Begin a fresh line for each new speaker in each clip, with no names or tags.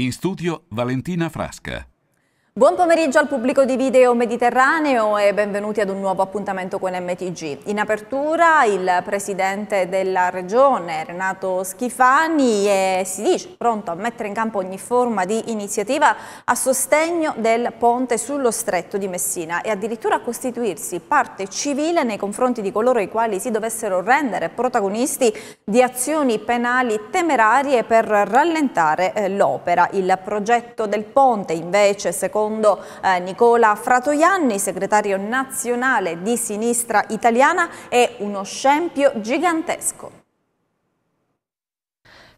In studio Valentina Frasca.
Buon pomeriggio al pubblico di Video Mediterraneo e benvenuti ad un nuovo appuntamento con MTG. In apertura il presidente della regione Renato Schifani è, si dice pronto a mettere in campo ogni forma di iniziativa a sostegno del ponte sullo stretto di Messina e addirittura a costituirsi parte civile nei confronti di coloro i quali si dovessero rendere protagonisti di azioni penali temerarie per rallentare eh, l'opera. Il progetto del ponte invece secondo secondo eh, Nicola Fratoianni, segretario nazionale di Sinistra Italiana, è uno scempio gigantesco.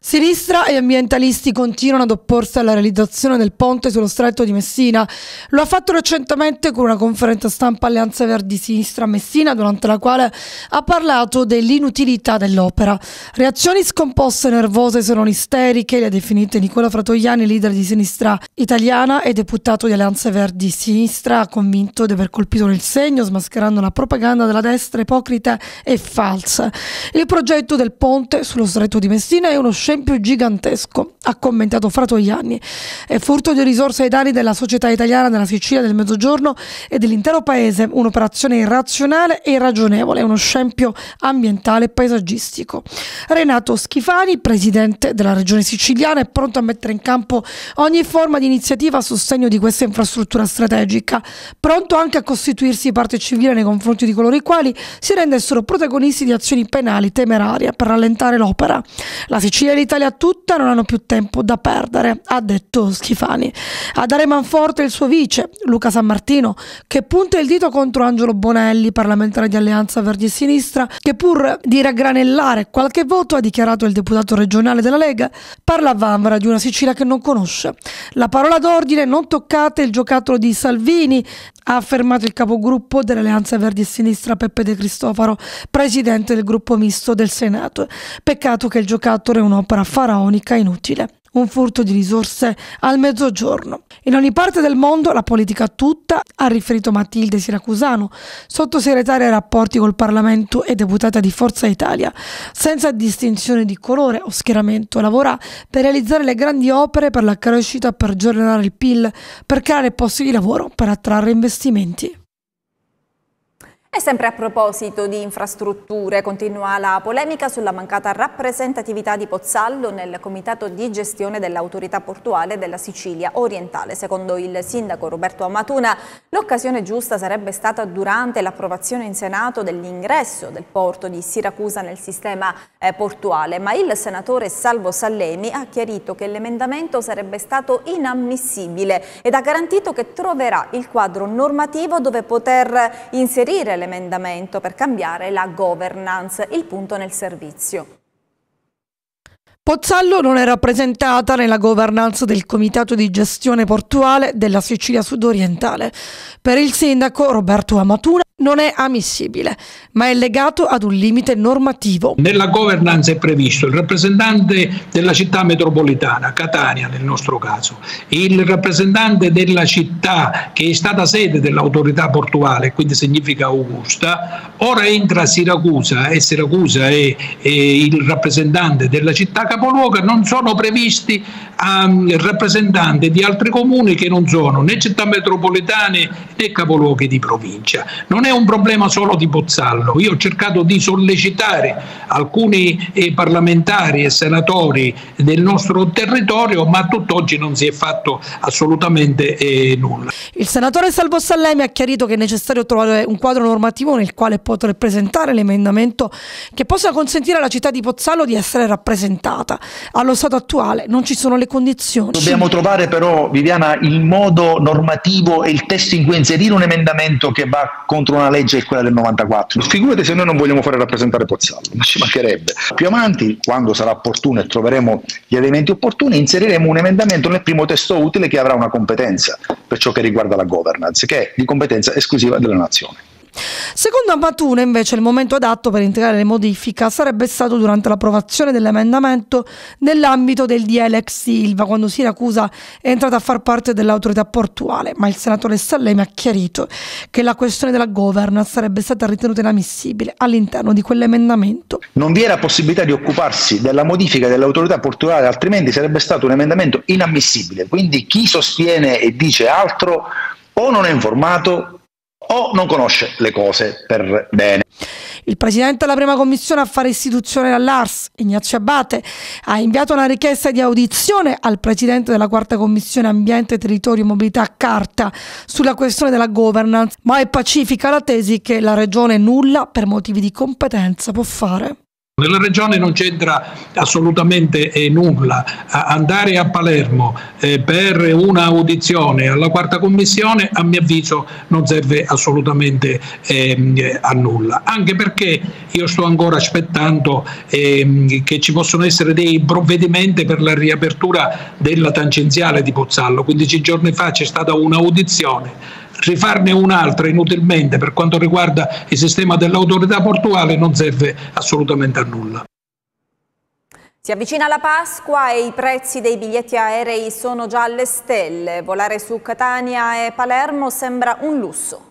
Sinistra e ambientalisti continuano ad opporsi alla realizzazione del ponte sullo stretto di Messina. Lo ha fatto recentemente con una conferenza stampa Alleanza Verdi Sinistra a Messina, durante la quale ha parlato dell'inutilità dell'opera. Reazioni scomposte e nervose non isteriche, le ha definite Nicola Fratoiani, leader di Sinistra italiana e deputato di Alleanza Verdi Sinistra, convinto di aver colpito nel segno, smascherando la propaganda della destra ipocrita e falsa. Il progetto del ponte sullo stretto di Messina è uno scelto scempio cioè gigantesco, ha commentato Fratoianni. È furto di risorse ai danni della società italiana, della Sicilia, del Mezzogiorno e dell'intero paese, un'operazione irrazionale e irragionevole, uno scempio ambientale e paesaggistico. Renato Schifani, presidente della regione siciliana, è pronto a mettere in campo ogni forma di iniziativa a sostegno di questa infrastruttura strategica, pronto anche a costituirsi parte civile nei confronti di coloro i quali si rendessero protagonisti di azioni penali temerarie per rallentare l'opera. La Sicilia l'Italia tutta non hanno più tempo da perdere, ha detto Schifani. A dare manforte il suo vice, Luca San Martino, che punta il dito contro Angelo Bonelli, parlamentare di Alleanza Verdi e Sinistra, che pur di raggranellare qualche voto ha dichiarato il deputato regionale della Lega, parla a Vanvera di una Sicilia che non conosce. La parola d'ordine non toccate il giocattolo di Salvini, ha affermato il capogruppo dell'Alleanza Verdi e Sinistra Peppe De Cristofaro, presidente del gruppo misto del Senato. Peccato che il giocattolo è un'opera faraonica inutile un furto di risorse al mezzogiorno. In ogni parte del mondo la politica tutta, ha riferito Matilde Siracusano, sottosegretaria ai rapporti col Parlamento e deputata di Forza Italia, senza distinzione di colore o schieramento, lavora per realizzare le grandi opere per la crescita, per generare il PIL, per creare posti di lavoro, per attrarre investimenti.
E sempre a proposito di infrastrutture, continua la polemica sulla mancata rappresentatività di Pozzallo nel comitato di gestione dell'autorità portuale della Sicilia orientale. Secondo il sindaco Roberto Amatuna, l'occasione giusta sarebbe stata durante l'approvazione in Senato dell'ingresso del porto di Siracusa nel sistema eh, portuale, ma il senatore Salvo Sallemi ha chiarito che l'emendamento sarebbe stato inammissibile ed ha garantito che troverà il quadro normativo dove poter inserire l'emendamento per cambiare la governance, il punto nel servizio.
Pozzallo non è rappresentata nella governance del Comitato di gestione portuale della Sicilia sudorientale. Per il sindaco Roberto Amatuna non è ammissibile, ma è legato ad un limite normativo.
Nella governance è previsto il rappresentante della città metropolitana, Catania nel nostro caso, il rappresentante della città che è stata sede dell'autorità portuale, quindi significa Augusta, ora entra Siracusa e Siracusa è, è il rappresentante della città capoluogo, non sono previsti um, rappresentanti di altri comuni che non sono né città metropolitane né capoluoghi di provincia. Non è un problema solo di Pozzallo. Io ho cercato di sollecitare alcuni eh, parlamentari e senatori del nostro territorio, ma tutt'oggi non si è fatto assolutamente eh, nulla.
Il senatore Salvo Sallemi ha chiarito che è necessario trovare un quadro normativo nel quale poter presentare l'emendamento che possa consentire alla città di Pozzallo di essere rappresentata. Allo stato attuale non ci sono le condizioni. Dobbiamo
trovare però, Viviana, il modo normativo e il testo in cui inserire un emendamento che va contro una una legge è quella del 94. Figurate se noi non vogliamo fare rappresentare Pozzallo, ma ci mancherebbe. Più avanti, quando sarà opportuno e troveremo gli elementi opportuni, inseriremo un emendamento nel primo testo utile che avrà una competenza per ciò che riguarda la governance, che è di competenza esclusiva della nazione.
Secondo Amatuna, invece, il momento adatto per integrare le modifiche sarebbe stato durante l'approvazione dell'emendamento nell'ambito del DLX Silva, quando Siracusa è entrata a far parte dell'autorità portuale, ma il senatore Sallemi ha chiarito che la questione della governance sarebbe stata ritenuta inammissibile all'interno di quell'emendamento.
Non vi era possibilità di occuparsi della modifica dell'autorità portuale, altrimenti sarebbe stato un emendamento inammissibile. Quindi chi sostiene e dice altro o non è informato o non conosce le cose per bene.
Il presidente della prima commissione affari istituzione all'ARS, Ignazio Abate, ha inviato una richiesta di audizione al presidente della quarta commissione ambiente, territorio, mobilità, a carta sulla questione della governance, ma è pacifica la tesi che la regione nulla per motivi di competenza può fare.
Nella regione non c'entra assolutamente eh, nulla. Andare a Palermo eh, per una audizione alla quarta commissione a mio avviso non serve assolutamente ehm, a nulla, anche perché io sto ancora aspettando ehm, che ci possano essere dei provvedimenti per la riapertura della tangenziale di Pozzallo. 15 giorni fa c'è stata un'audizione rifarne un'altra inutilmente per quanto riguarda il sistema dell'autorità portuale non serve assolutamente a nulla.
Si avvicina la Pasqua e i prezzi dei biglietti aerei sono già alle stelle. Volare su Catania e Palermo sembra un lusso.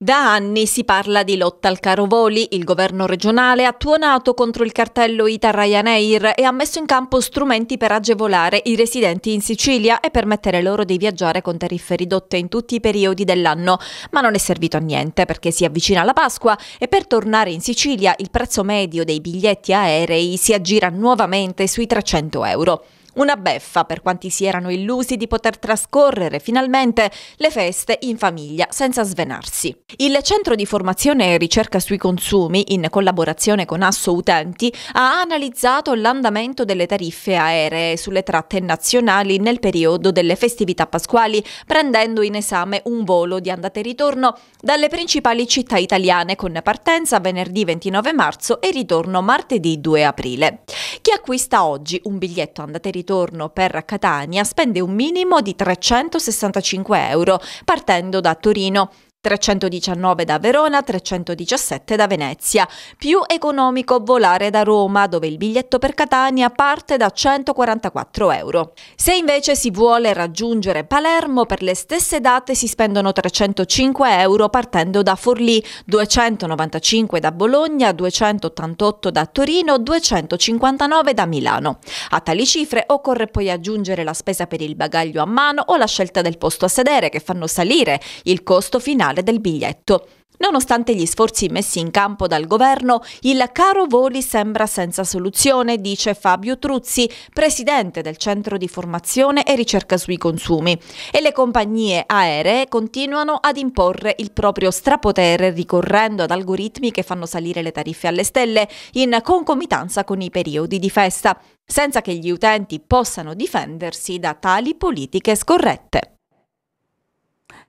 Da anni si parla di lotta al caro voli, il governo regionale ha tuonato contro il cartello ITA Ryanair e ha messo in campo strumenti per agevolare i residenti in Sicilia e permettere loro di viaggiare con tariffe ridotte in tutti i periodi dell'anno, ma non è servito a niente perché si avvicina la Pasqua e per tornare in Sicilia il prezzo medio dei biglietti aerei si aggira nuovamente sui 300 euro. Una beffa per quanti si erano illusi di poter trascorrere finalmente le feste in famiglia senza svenarsi. Il Centro di Formazione e Ricerca sui Consumi, in collaborazione con Asso Utenti, ha analizzato l'andamento delle tariffe aeree sulle tratte nazionali nel periodo delle festività pasquali, prendendo in esame un volo di andata e ritorno dalle principali città italiane con partenza venerdì 29 marzo e ritorno martedì 2 aprile. Chi acquista oggi un biglietto andata e ritorno ritorno per Catania spende un minimo di 365 euro partendo da Torino. 319 da Verona, 317 da Venezia. Più economico volare da Roma, dove il biglietto per Catania parte da 144 euro. Se invece si vuole raggiungere Palermo, per le stesse date si spendono 305 euro partendo da Forlì, 295 da Bologna, 288 da Torino, 259 da Milano. A tali cifre occorre poi aggiungere la spesa per il bagaglio a mano o la scelta del posto a sedere che fanno salire il costo finale parlare del biglietto. Nonostante gli sforzi messi in campo dal governo, il caro voli sembra senza soluzione, dice Fabio Truzzi, presidente del centro di formazione e ricerca sui consumi. E le compagnie aeree continuano ad imporre il proprio strapotere ricorrendo ad algoritmi che fanno salire le tariffe alle stelle in concomitanza con i periodi di festa, senza che gli utenti possano difendersi da tali politiche scorrette.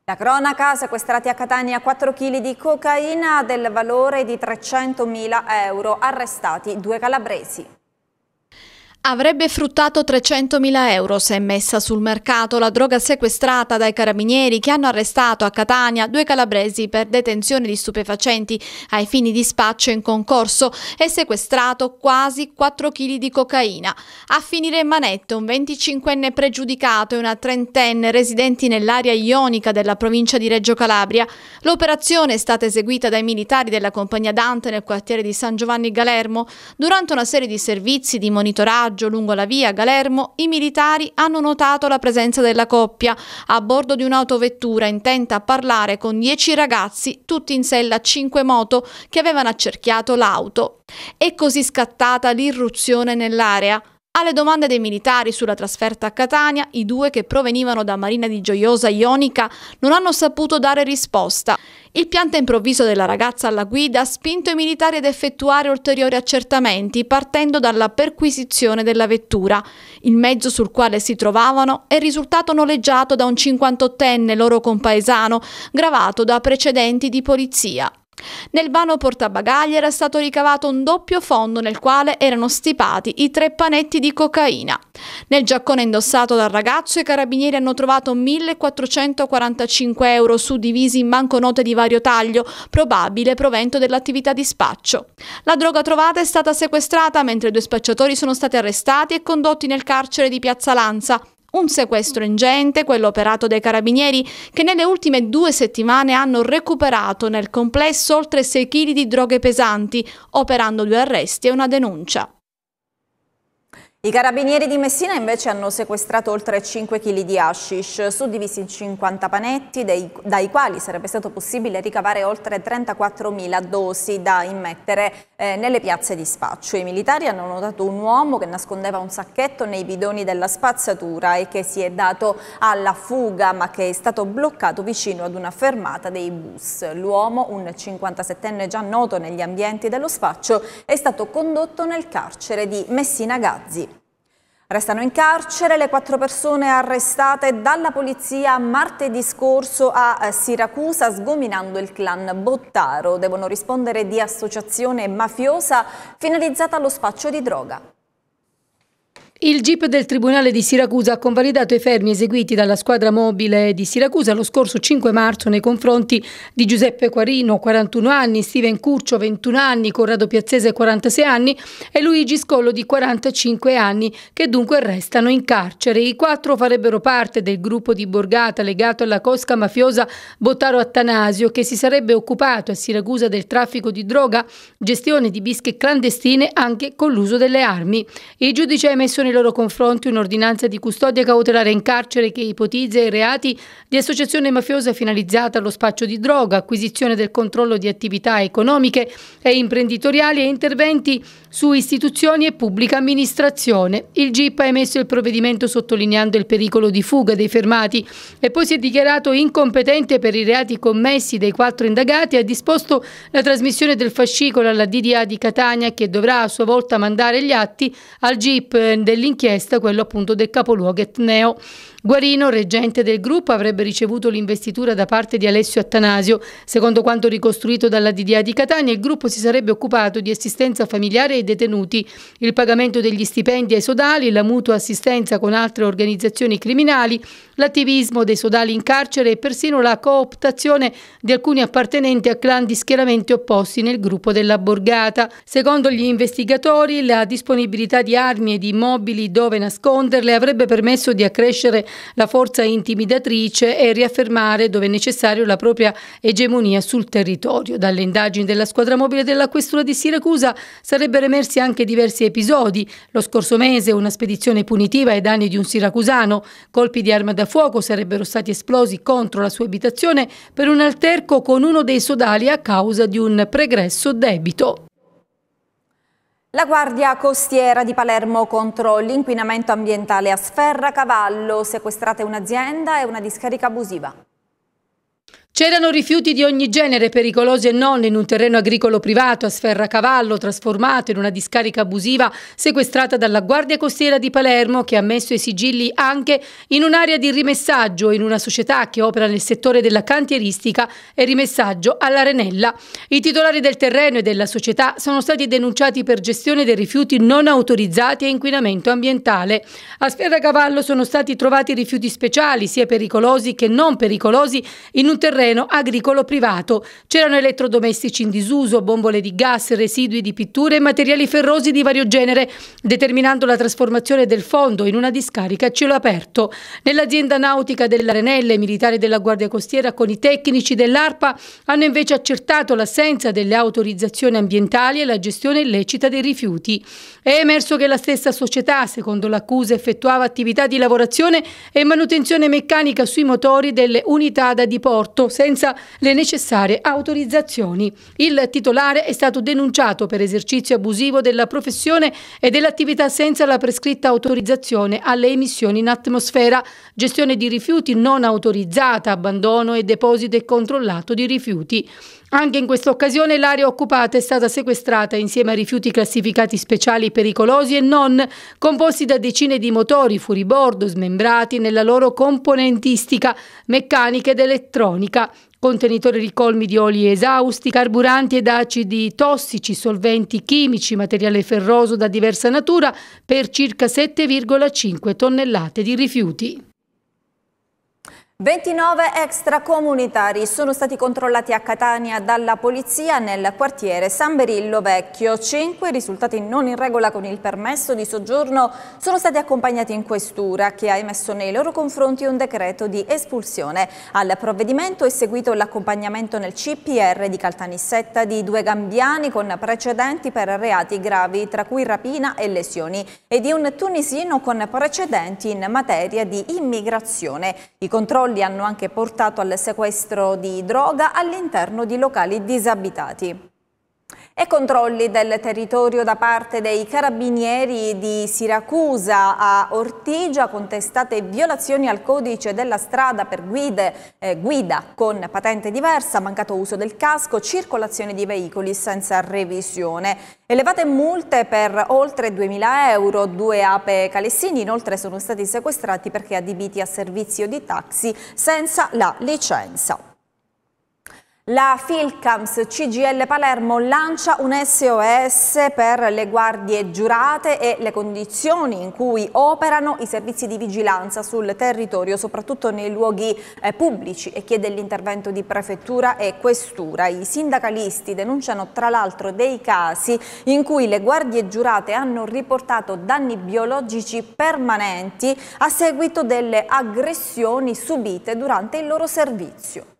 La cronaca, sequestrati a Catania 4 kg di cocaina del valore di 300.000 euro, arrestati due calabresi.
Avrebbe fruttato 300.000 euro se messa sul mercato la droga sequestrata dai carabinieri che hanno arrestato a Catania due calabresi per detenzione di stupefacenti ai fini di spaccio in concorso e sequestrato quasi 4 kg di cocaina. A finire in manette un 25enne pregiudicato e una trentenne residenti nell'area ionica della provincia di Reggio Calabria. L'operazione è stata eseguita dai militari della compagnia Dante nel quartiere di San Giovanni Galermo durante una serie di servizi di monitoraggio viaggio lungo la via Galermo, i militari hanno notato la presenza della coppia a bordo di un'autovettura intenta a parlare con dieci ragazzi, tutti in sella a cinque moto, che avevano accerchiato l'auto. È così scattata l'irruzione nell'area. Alle domande dei militari sulla trasferta a Catania, i due che provenivano da Marina di Gioiosa Ionica non hanno saputo dare risposta. Il pianto improvviso della ragazza alla guida ha spinto i militari ad effettuare ulteriori accertamenti partendo dalla perquisizione della vettura. Il mezzo sul quale si trovavano è risultato noleggiato da un 58enne loro compaesano, gravato da precedenti di polizia. Nel vano portabagagli era stato ricavato un doppio fondo nel quale erano stipati i tre panetti di cocaina. Nel giaccone indossato dal ragazzo i carabinieri hanno trovato 1445 euro suddivisi in banconote di vario taglio, probabile provento dell'attività di spaccio. La droga trovata è stata sequestrata mentre i due spacciatori sono stati arrestati e condotti nel carcere di Piazza Lanza, un sequestro ingente, quello operato dai carabinieri, che nelle ultime due settimane hanno recuperato nel complesso oltre 6 kg di droghe pesanti, operando due arresti e una denuncia.
I carabinieri di Messina invece hanno sequestrato oltre 5 kg di hashish, suddivisi in 50 panetti, dei, dai quali sarebbe stato possibile ricavare oltre 34.000 dosi da immettere eh, nelle piazze di spaccio. I militari hanno notato un uomo che nascondeva un sacchetto nei bidoni della spazzatura e che si è dato alla fuga, ma che è stato bloccato vicino ad una fermata dei bus. L'uomo, un 57enne già noto negli ambienti dello spaccio, è stato condotto nel carcere di Messina Gazzi. Restano in carcere le quattro persone arrestate dalla polizia martedì scorso a eh, Siracusa sgominando il clan Bottaro. Devono rispondere di associazione mafiosa finalizzata allo spaccio di droga.
Il GIP del Tribunale di Siracusa ha convalidato i fermi eseguiti dalla squadra mobile di Siracusa lo scorso 5 marzo nei confronti di Giuseppe Quarino, 41 anni, Steven Curcio, 21 anni, Corrado Piazzese, 46 anni e Luigi Scollo di 45 anni, che dunque restano in carcere. I quattro farebbero parte del gruppo di Borgata legato alla cosca mafiosa Bottaro Attanasio, che si sarebbe occupato a Siracusa del traffico di droga, gestione di bische clandestine anche con l'uso delle armi. Il giudice ha emesso nei loro confronti un'ordinanza di custodia cautelare in carcere che ipotizza i reati di associazione mafiosa finalizzata allo spaccio di droga, acquisizione del controllo di attività economiche e imprenditoriali e interventi su istituzioni e pubblica amministrazione. Il GIP ha emesso il provvedimento sottolineando il pericolo di fuga dei fermati e poi si è dichiarato incompetente per i reati commessi dai quattro indagati e ha disposto la trasmissione del fascicolo alla DDA di Catania che dovrà a sua volta mandare gli atti al GIP del dell'inchiesta, quello appunto del capoluogo etneo. Guarino, reggente del gruppo, avrebbe ricevuto l'investitura da parte di Alessio Attanasio. Secondo quanto ricostruito dalla DDA di Catania, il gruppo si sarebbe occupato di assistenza familiare ai detenuti, il pagamento degli stipendi ai sodali, la mutua assistenza con altre organizzazioni criminali, l'attivismo dei sodali in carcere e persino la cooptazione di alcuni appartenenti a clan di schieramenti opposti nel gruppo della borgata. Secondo gli investigatori, la disponibilità di armi e di immobili dove nasconderle avrebbe permesso di accrescere la forza intimidatrice e riaffermare, dove necessario, la propria egemonia sul territorio. Dalle indagini della squadra mobile della Questura di Siracusa sarebbero emersi anche diversi episodi. Lo scorso mese una spedizione punitiva ai danni di un siracusano, colpi di arma da fuoco sarebbero stati esplosi contro la sua abitazione per un alterco con uno dei sodali a causa di un pregresso debito. La Guardia Costiera di Palermo
contro l'inquinamento ambientale a Sferra Cavallo, sequestrate un'azienda e una discarica abusiva.
C'erano rifiuti di ogni genere, pericolosi e non, in un terreno agricolo privato a sferra cavallo, trasformato in una discarica abusiva sequestrata dalla Guardia Costiera di Palermo, che ha messo i sigilli anche in un'area di rimessaggio in una società che opera nel settore della cantieristica e rimessaggio all'Arenella. I titolari del terreno e della società sono stati denunciati per gestione dei rifiuti non autorizzati e inquinamento ambientale. A Sferracavallo sono stati trovati rifiuti speciali, sia pericolosi che non pericolosi, in un terreno terreno agricolo privato. C'erano elettrodomestici in disuso, bombole di gas, residui di pitture e materiali ferrosi di vario genere, determinando la trasformazione del fondo in una discarica a cielo aperto. Nell'azienda nautica dell'Arenelle, i militari della Guardia Costiera con i tecnici dell'ARPA hanno invece accertato l'assenza delle autorizzazioni ambientali e la gestione illecita dei rifiuti. È emerso che la stessa società, secondo l'accusa, effettuava attività di lavorazione e manutenzione meccanica sui motori delle unità da diporto senza le necessarie autorizzazioni. Il titolare è stato denunciato per esercizio abusivo della professione e dell'attività senza la prescritta autorizzazione alle emissioni in atmosfera, gestione di rifiuti non autorizzata, abbandono e deposito e controllato di rifiuti. Anche in questa occasione l'area occupata è stata sequestrata insieme a rifiuti classificati speciali pericolosi e non, composti da decine di motori fuoribordo smembrati nella loro componentistica meccanica ed elettronica, contenitori ricolmi di oli esausti, carburanti ed acidi tossici, solventi chimici, materiale ferroso da diversa natura per circa 7,5 tonnellate di rifiuti.
29 extracomunitari sono stati controllati a Catania dalla polizia nel quartiere San Berillo Vecchio. Cinque risultati non in regola con il permesso di soggiorno sono stati accompagnati in questura che ha emesso nei loro confronti un decreto di espulsione. Al provvedimento è seguito l'accompagnamento nel CPR di Caltanissetta di due gambiani con precedenti per reati gravi tra cui rapina e lesioni e di un tunisino con precedenti in materia di immigrazione. I controlli controlli hanno anche portato al sequestro di droga all'interno di locali disabitati e controlli del territorio da parte dei carabinieri di Siracusa a Ortigia, contestate violazioni al codice della strada per guide, eh, guida con patente diversa, mancato uso del casco, circolazione di veicoli senza revisione. Elevate multe per oltre 2.000 euro, due ape calessini inoltre sono stati sequestrati perché adibiti a servizio di taxi senza la licenza. La Filcams CGL Palermo lancia un SOS per le guardie giurate e le condizioni in cui operano i servizi di vigilanza sul territorio, soprattutto nei luoghi eh, pubblici e chiede l'intervento di prefettura e questura. I sindacalisti denunciano tra l'altro dei casi in cui le guardie giurate hanno riportato danni biologici permanenti a seguito delle aggressioni subite durante il loro servizio.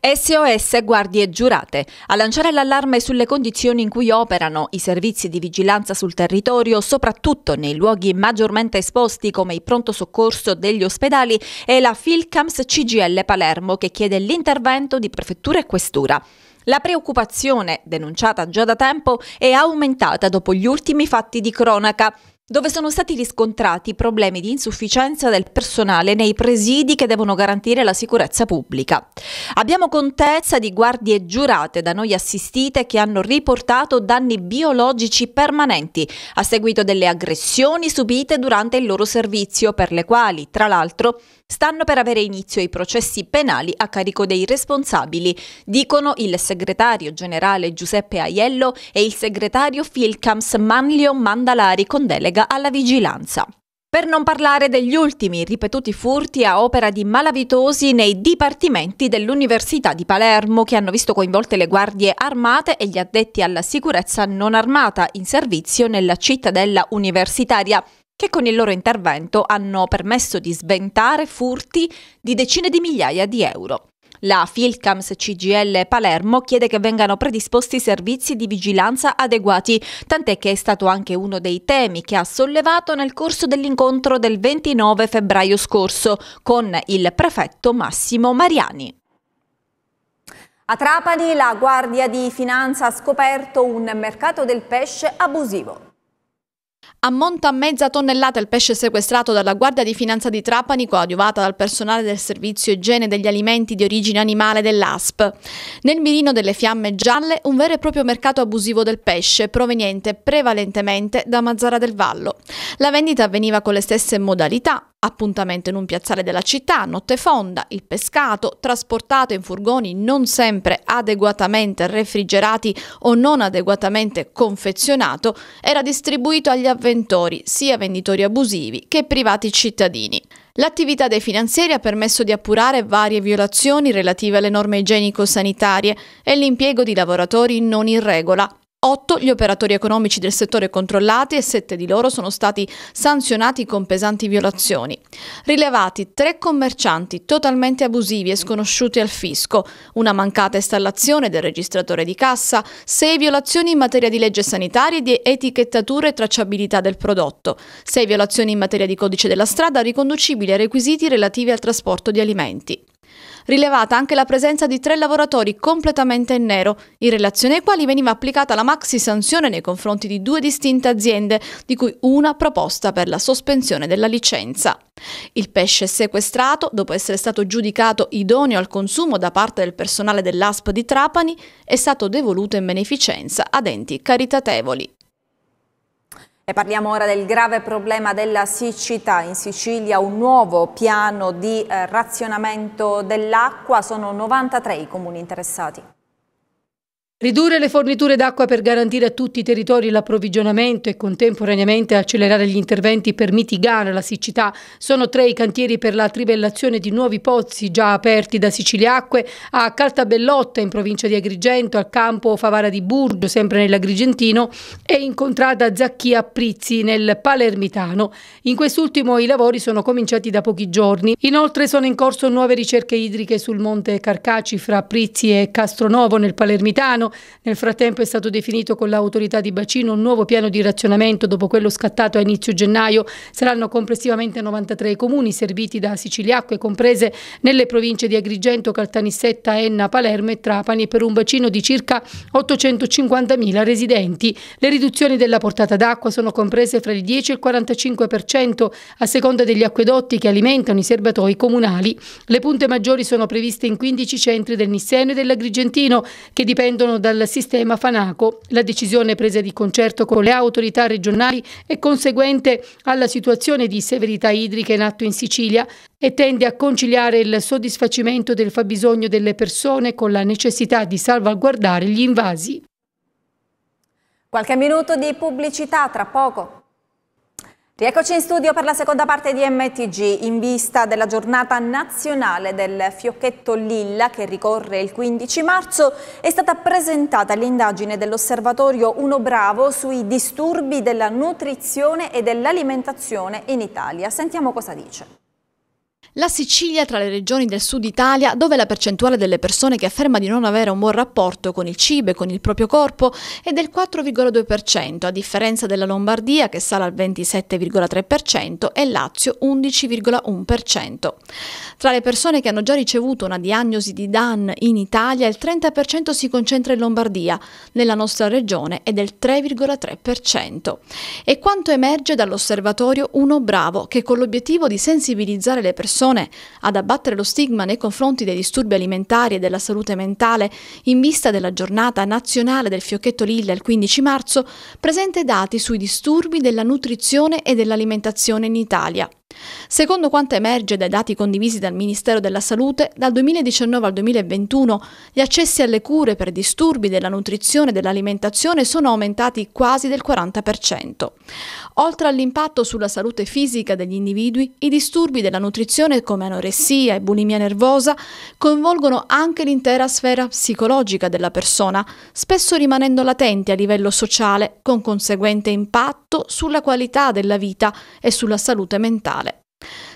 SOS Guardie Giurate. A lanciare l'allarme sulle condizioni in cui operano i servizi di vigilanza sul territorio, soprattutto nei luoghi maggiormente esposti come il pronto soccorso degli ospedali, è la Filcams CGL Palermo che chiede l'intervento di prefettura e questura. La preoccupazione, denunciata già da tempo, è aumentata dopo gli ultimi fatti di cronaca dove sono stati riscontrati problemi di insufficienza del personale nei presidi che devono garantire la sicurezza pubblica. Abbiamo contezza di guardie giurate da noi assistite che hanno riportato danni biologici permanenti a seguito delle aggressioni subite durante il loro servizio, per le quali, tra l'altro, stanno per avere inizio i processi penali a carico dei responsabili, dicono il segretario generale Giuseppe Aiello e il segretario Filcams Manlio Mandalari con delega delega alla vigilanza. Per non parlare degli ultimi ripetuti furti a opera di malavitosi nei dipartimenti dell'Università di Palermo che hanno visto coinvolte le guardie armate e gli addetti alla sicurezza non armata in servizio nella cittadella universitaria che con il loro intervento hanno permesso di sventare furti di decine di migliaia di euro. La Filcams CGL Palermo chiede che vengano predisposti servizi di vigilanza adeguati, tant'è che è stato anche uno dei temi che ha sollevato nel corso dell'incontro del 29 febbraio scorso con il prefetto Massimo Mariani. A Trapani la Guardia di Finanza ha scoperto un mercato del pesce abusivo.
Ammonta a mezza tonnellata il pesce sequestrato dalla Guardia di Finanza di Trapani, coadiuvata dal personale del Servizio Igiene degli Alimenti di origine animale dell'ASP. Nel mirino delle fiamme gialle, un vero e proprio mercato abusivo del pesce, proveniente prevalentemente da Mazzara del Vallo. La vendita avveniva con le stesse modalità, Appuntamento in un piazzale della città, notte fonda, il pescato, trasportato in furgoni non sempre adeguatamente refrigerati o non adeguatamente confezionato, era distribuito agli avventori, sia venditori abusivi che privati cittadini. L'attività dei finanzieri ha permesso di appurare varie violazioni relative alle norme igienico-sanitarie e l'impiego di lavoratori non in regola, 8 gli operatori economici del settore controllati e 7 di loro sono stati sanzionati con pesanti violazioni. Rilevati 3 commercianti totalmente abusivi e sconosciuti al fisco, una mancata installazione del registratore di cassa, 6 violazioni in materia di legge sanitaria e di etichettatura e tracciabilità del prodotto, 6 violazioni in materia di codice della strada riconducibili a requisiti relativi al trasporto di alimenti. Rilevata anche la presenza di tre lavoratori completamente in nero, in relazione ai quali veniva applicata la maxi sanzione nei confronti di due distinte aziende, di cui una proposta per la sospensione della licenza. Il pesce sequestrato, dopo essere stato giudicato idoneo al consumo da parte del personale dell'ASP di Trapani, è stato devoluto in beneficenza ad enti caritatevoli.
E parliamo ora del grave problema della siccità. In Sicilia un nuovo piano di eh, razionamento dell'acqua, sono 93 i comuni interessati.
Ridurre le forniture d'acqua per garantire a tutti i territori l'approvvigionamento e contemporaneamente accelerare gli interventi per mitigare la siccità sono tre i cantieri per la trivellazione di nuovi pozzi già aperti da Siciliacque a Caltabellotta in provincia di Agrigento, al campo Favara di Burgio sempre nell'Agrigentino e in contrada Zacchia Prizzi nel Palermitano. In quest'ultimo i lavori sono cominciati da pochi giorni. Inoltre sono in corso nuove ricerche idriche sul monte Carcaci fra Prizzi e Castronovo nel Palermitano Milano. Nel frattempo è stato definito con l'autorità di bacino un nuovo piano di razionamento dopo quello scattato a inizio gennaio. Saranno complessivamente 93 comuni serviti da Siciliacque comprese nelle province di Agrigento, Caltanissetta, Enna, Palermo e Trapani per un bacino di circa 850.000 residenti. Le riduzioni della portata d'acqua sono comprese fra il 10 e il 45% a seconda degli acquedotti che alimentano i serbatoi comunali. Le punte maggiori sono previste in 15 centri del Nisseno e dell'Agrigentino che dipendono lontano dal sistema Fanaco. La decisione presa di concerto con le autorità regionali è conseguente alla situazione di severità idrica in atto in Sicilia e tende a conciliare il soddisfacimento del fabbisogno delle persone con la necessità di salvaguardare gli invasi.
Qualche minuto di
pubblicità tra
poco. Rieccoci in studio per la seconda parte di MTG in vista della giornata nazionale del fiocchetto Lilla che ricorre il 15 marzo è stata presentata l'indagine dell'osservatorio Uno Bravo sui disturbi della nutrizione e dell'alimentazione in Italia. Sentiamo cosa dice. La Sicilia è tra
le regioni del sud Italia dove la percentuale delle persone che afferma di non avere un buon rapporto con il cibo e con il proprio corpo è del 4,2%, a differenza della Lombardia che sale al 27,3% e Lazio 11,1%. Tra le persone che hanno già ricevuto una diagnosi di DAN in Italia il 30% si concentra in Lombardia, nella nostra regione è del 3,3%. E quanto emerge dall'osservatorio Uno Bravo che con l'obiettivo di sensibilizzare le persone persone ad abbattere lo stigma nei confronti dei disturbi alimentari e della salute mentale in vista della giornata nazionale del fiocchetto Lilla il 15 marzo, presenta dati sui disturbi della nutrizione e dell'alimentazione in Italia. Secondo quanto emerge dai dati condivisi dal Ministero della Salute, dal 2019 al 2021 gli accessi alle cure per disturbi della nutrizione e dell'alimentazione sono aumentati quasi del 40%. Oltre all'impatto sulla salute fisica degli individui, i disturbi della nutrizione come anoressia e bulimia nervosa coinvolgono anche l'intera sfera psicologica della persona, spesso rimanendo latenti a livello sociale, con conseguente impatto sulla qualità della vita e sulla salute mentale.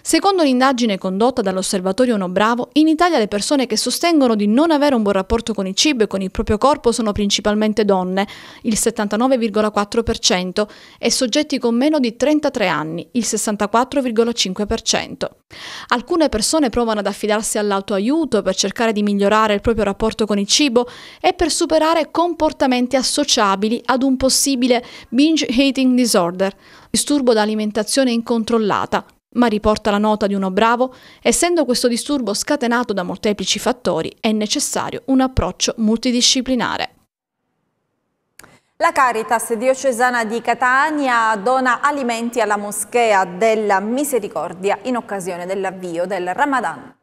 Secondo un'indagine condotta dall'osservatorio Bravo, in Italia le persone che sostengono di non avere un buon rapporto con il cibo e con il proprio corpo sono principalmente donne, il 79,4%, e soggetti con meno di 33 anni, il 64,5%. Alcune persone provano ad affidarsi all'autoaiuto per cercare di migliorare il proprio rapporto con il cibo e per superare comportamenti associabili ad un possibile binge eating disorder, disturbo da alimentazione incontrollata, ma riporta la nota di uno bravo, essendo questo disturbo scatenato da molteplici fattori, è necessario un approccio multidisciplinare.
La Caritas diocesana di Catania dona alimenti alla moschea della Misericordia in occasione dell'avvio del Ramadan.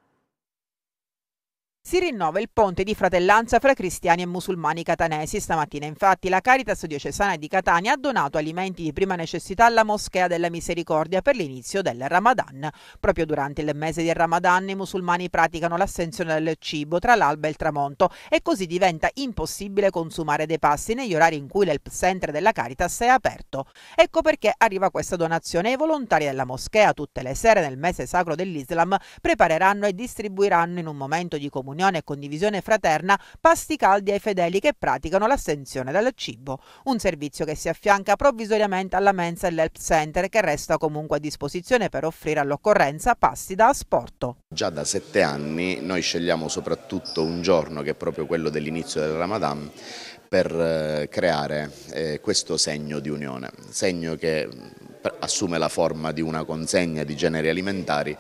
Si rinnova il ponte di fratellanza fra cristiani e musulmani catanesi. Stamattina infatti la Caritas diocesana di Catania ha donato alimenti di prima necessità alla Moschea della Misericordia per l'inizio del Ramadan. Proprio durante il mese del Ramadan i musulmani praticano l'assenzione del cibo tra l'alba e il tramonto e così diventa impossibile consumare dei pasti negli orari in cui l'Help Center della Caritas è aperto. Ecco perché arriva questa donazione ai volontari della moschea tutte le sere nel mese sacro dell'Islam prepareranno e distribuiranno in un momento di comunione Unione e Condivisione Fraterna pasti caldi ai fedeli che praticano l'assenzione dal cibo, un servizio che si affianca provvisoriamente alla mensa e all'help center che resta comunque a disposizione per offrire all'occorrenza pasti da asporto. Già da sette anni noi scegliamo soprattutto un giorno che è proprio quello dell'inizio del Ramadan per eh, creare eh, questo segno di unione, segno che mm, assume la forma di una consegna di generi alimentari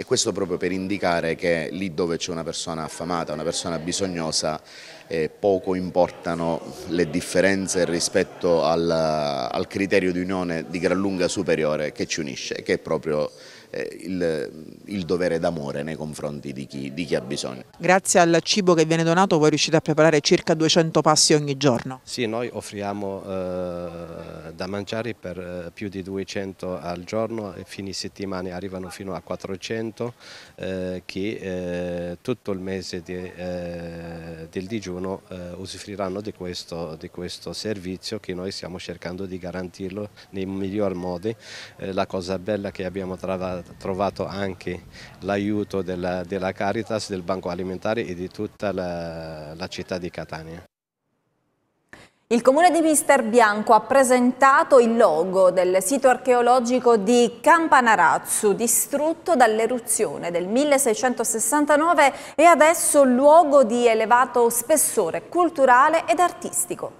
e questo proprio per indicare che lì dove c'è una persona affamata, una persona bisognosa, eh, poco importano le differenze rispetto al, al criterio di unione di gran lunga superiore che ci unisce, che è proprio eh, il, il dovere d'amore nei confronti di chi, di chi, ha bisogno. Grazie al cibo che viene donato voi riuscite a preparare circa 200 passi ogni giorno?
Sì, noi offriamo eh, da mangiare per eh, più di 200 al giorno e fine settimana arrivano fino a 400 eh, che eh, tutto il mese di, eh, del digiuno usufruiranno di questo, di questo, servizio che noi stiamo cercando di garantirlo nei migliori modi. la cosa bella che abbiamo trovato trovato anche l'aiuto della, della, Caritas, del Banco Alimentare e di tutta la, la città di Catania. Il comune di Mister Bianco ha presentato il logo del sito archeologico di Campanarazzu, distrutto dall'eruzione del 1669 e adesso luogo di elevato spessore culturale ed
artistico.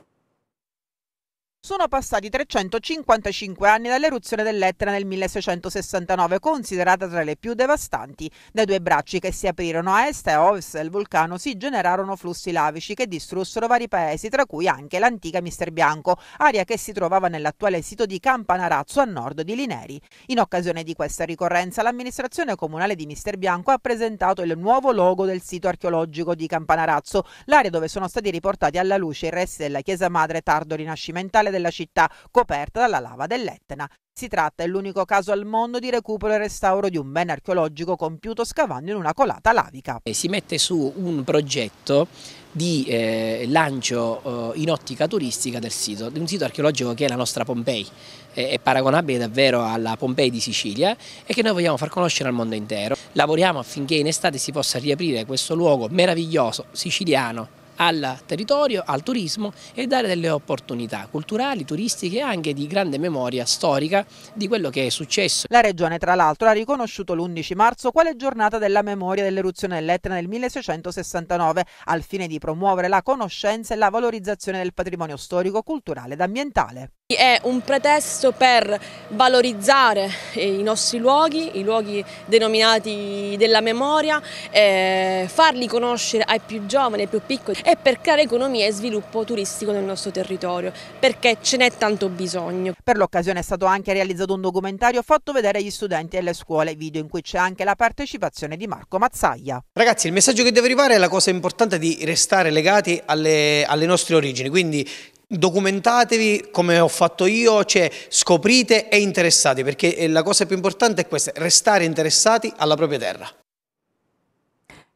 Sono passati 355 anni dall'eruzione dell'Etna nel 1669, considerata tra le più devastanti. Dai due bracci che si aprirono a est e a ovest del vulcano si generarono flussi lavici che distrussero vari paesi, tra cui anche l'antica Mister Bianco, area che si trovava nell'attuale sito di Campanarazzo a nord di Lineri. In occasione di questa ricorrenza, l'amministrazione comunale di Mister Bianco ha presentato il nuovo logo del sito archeologico di Campanarazzo, l'area dove sono stati riportati alla luce i resti della chiesa madre tardo rinascimentale centrale della città, coperta dalla lava dell'Etna. Si tratta dell'unico caso al mondo di recupero e restauro di un bene archeologico compiuto scavando in una colata lavica. Si mette su un progetto di eh, lancio eh, in ottica turistica del sito, di un sito archeologico che è la nostra Pompei, eh, è paragonabile davvero alla Pompei di Sicilia e che noi vogliamo far conoscere al mondo intero. Lavoriamo affinché in estate si possa riaprire questo luogo meraviglioso siciliano al territorio, al turismo e dare delle opportunità culturali, turistiche e anche di grande memoria storica di quello che è successo. La Regione tra l'altro ha riconosciuto l'11 marzo quale giornata della memoria dell'eruzione dell'Etna nel 1669 al fine di promuovere la conoscenza e la valorizzazione del patrimonio storico, culturale ed ambientale.
È un pretesto per valorizzare eh, i nostri luoghi, i luoghi denominati della memoria, eh, farli conoscere ai più giovani, ai più piccoli e per creare economia e sviluppo
turistico nel nostro territorio, perché ce n'è tanto bisogno. Per l'occasione è stato anche realizzato un documentario fatto vedere agli studenti e alle scuole, video in cui c'è anche la partecipazione di Marco Mazzaglia. Ragazzi, il messaggio che deve arrivare è la cosa importante di restare legati alle, alle nostre origini, quindi Documentatevi come ho fatto io, cioè scoprite e interessate, perché eh, la cosa più importante è questa, restare interessati alla propria terra.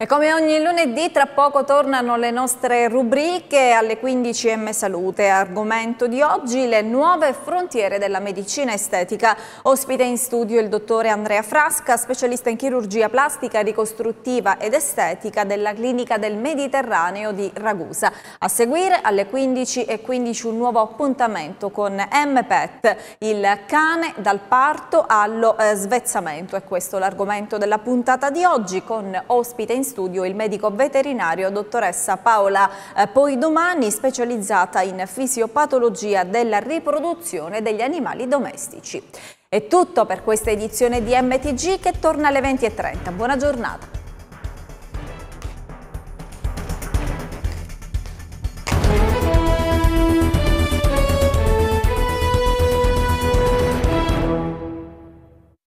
E come ogni lunedì tra poco tornano le nostre rubriche alle 15M Salute. Argomento di oggi le nuove frontiere della medicina estetica. Ospite in studio il dottore Andrea Frasca, specialista in chirurgia plastica, ricostruttiva ed estetica della clinica del Mediterraneo di Ragusa. A seguire alle 15.15 un nuovo appuntamento con MPET, il cane dal parto allo eh, svezzamento. E questo l'argomento della puntata di oggi con ospite in studio studio il medico veterinario dottoressa Paola eh, Poidomani, specializzata in fisiopatologia della riproduzione degli animali domestici. È tutto per questa edizione di MTG che torna alle 20.30. Buona giornata.